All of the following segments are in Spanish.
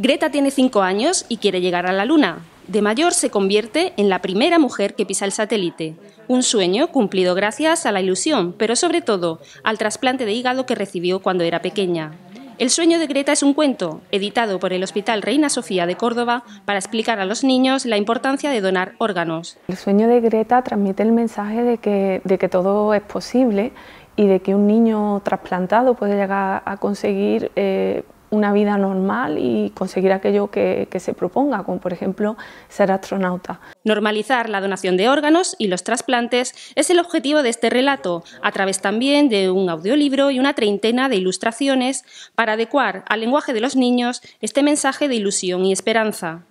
Greta tiene cinco años y quiere llegar a la Luna. De mayor se convierte en la primera mujer que pisa el satélite. Un sueño cumplido gracias a la ilusión, pero sobre todo al trasplante de hígado que recibió cuando era pequeña. El sueño de Greta es un cuento, editado por el Hospital Reina Sofía de Córdoba, para explicar a los niños la importancia de donar órganos. El sueño de Greta transmite el mensaje de que, de que todo es posible y de que un niño trasplantado puede llegar a conseguir eh, una vida normal y conseguir aquello que, se proponga, como por ejemplo ser astronauta. Normalizar la donación de órganos y los trasplantes es el objetivo de este relato, a través también de un audiolibro y una treintena de ilustraciones para adecuar al lenguaje de los niños este mensaje de ilusión y esperanza.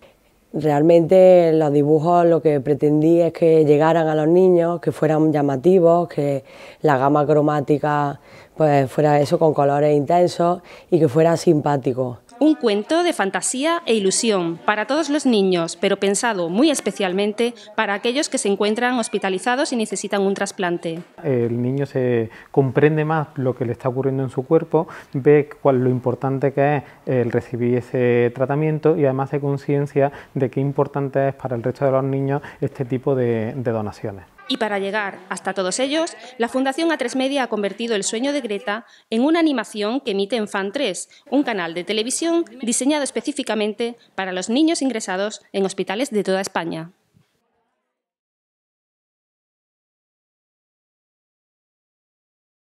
Realmente los dibujos lo que pretendí es que llegaran a los niños, que fueran llamativos, que la gama cromática pues fuera eso con colores intensos y que fuera simpático. Un cuento de fantasía e ilusión para todos los niños, pero pensado muy especialmente para aquellos que se encuentran hospitalizados y necesitan un trasplante. El niño se comprende más lo que le está ocurriendo en su cuerpo, ve cuál, lo importante que es eh, el recibir ese tratamiento y además se conciencia de qué importante es para el resto de los niños este tipo de donaciones. Y para llegar hasta todos ellos, la Fundación A3 Media ha convertido El sueño de Greta en una animación que emite en Fan 3, un canal de televisión diseñado específicamente para los niños ingresados en hospitales de toda España.